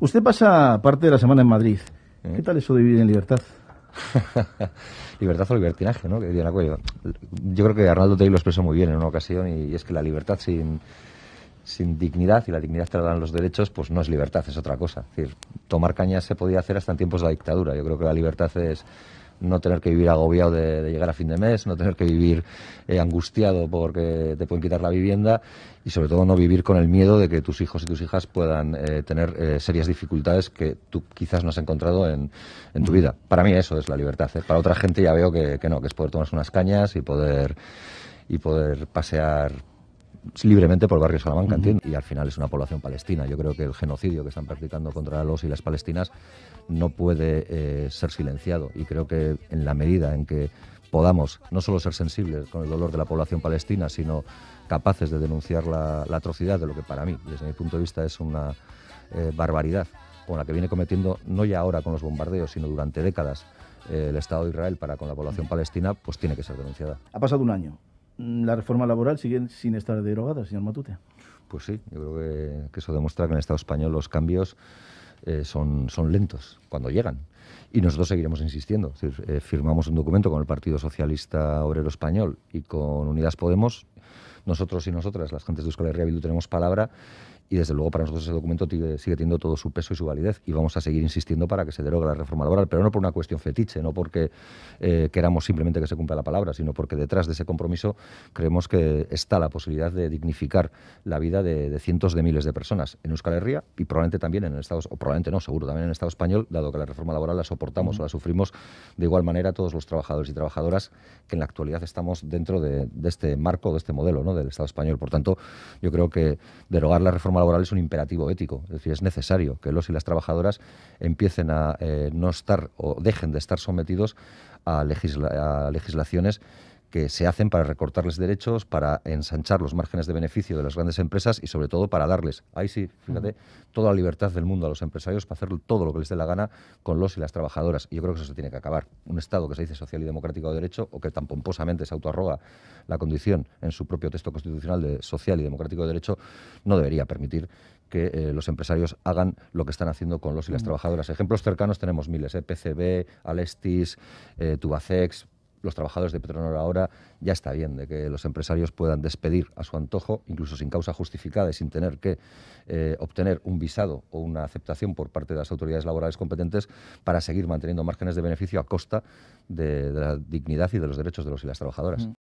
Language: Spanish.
Usted pasa parte de la semana en Madrid. ¿Eh? ¿Qué tal eso de vivir en libertad? libertad o libertinaje, ¿no? Yo creo que Arnaldo Tei lo expresó muy bien en una ocasión y es que la libertad sin, sin dignidad y la dignidad te la dan los derechos, pues no es libertad, es otra cosa. Es decir, tomar cañas se podía hacer hasta en tiempos de la dictadura. Yo creo que la libertad es no tener que vivir agobiado de, llegar a fin de mes, no tener que vivir eh, angustiado porque te pueden quitar la vivienda y sobre todo no vivir con el miedo de que tus hijos y tus hijas puedan eh, tener eh, serias dificultades que tú quizás no has encontrado en, tu vida. Para mí eso es la libertad. Para otra gente ya veo que, que no, que es poder tomarse unas cañas y poder y poder pasear libremente por el barrio Salamanca, entiendo. Y al final es una población palestina. Yo creo que el genocidio que están practicando contra los y las palestinas no puede eh, ser silenciado. Y creo que en la medida en que podamos no solo ser sensibles con el dolor de la población palestina, sino capaces de denunciar la, atrocidad de lo que para mí, desde mi punto de vista, es una eh, barbaridad con la que viene cometiendo, no ya ahora con los bombardeos, sino durante décadas, eh, el Estado de Israel para con la población palestina, pues tiene que ser denunciada. Ha pasado un año la reforma laboral sigue sin estar derogada, señor Matute. Pues sí, yo creo que, eso demuestra que en el Estado español los cambios eh, son, son lentos cuando llegan. Y nosotros seguiremos insistiendo. Eh, firmamos un documento con el Partido Socialista Obrero Español y con Unidas Podemos. Nosotros y nosotras, las gentes de Euskal Herria Bildu, tenemos palabra y desde luego para nosotros ese documento sigue, teniendo todo su peso y su validez y vamos a seguir insistiendo para que se derogue la reforma laboral, pero no por una cuestión fetiche, no porque eh, queramos simplemente que se cumpla la palabra, sino porque detrás de ese compromiso creemos que está la posibilidad de dignificar la vida de, cientos de miles de personas en Euskal Herria y probablemente también en el Estado, o probablemente no, seguro, también en el Estado español, dado que la reforma laboral la soportamos o la sufrimos de igual manera todos los trabajadores y trabajadoras que en la actualidad estamos dentro de, de este marco, de este modelo ¿no? del Estado español. Por tanto, yo creo que derogar la reforma laboral es un imperativo ético, es decir, es necesario que los y las trabajadoras empiecen a eh, no estar o dejen de estar sometidos a legislaciones que se hacen para recortarles derechos, para ensanchar los márgenes de beneficio de las grandes empresas y sobre todo para darles, ahí sí, fíjate, toda la libertad del mundo a los empresarios para hacer todo lo que les dé la gana con los y las trabajadoras. Y yo creo que eso se tiene que acabar. Un Estado que se dice social y democrático de derecho o que tan pomposamente se autoarroga la condición en su propio texto constitucional de social y democrático de derecho no debería permitir que eh, los empresarios hagan lo que están haciendo con los y las mm. trabajadoras. Ejemplos cercanos tenemos miles, eh, PCB, Alestis, eh, Tubacex, los trabajadores de Petronor ahora ya está bien de que los empresarios puedan despedir a su antojo, incluso sin causa justificada y sin tener que eh, obtener un visado o una aceptación por parte de las autoridades laborales competentes para seguir manteniendo márgenes de beneficio a costa de, la dignidad y de los derechos de los y las trabajadoras. Mm.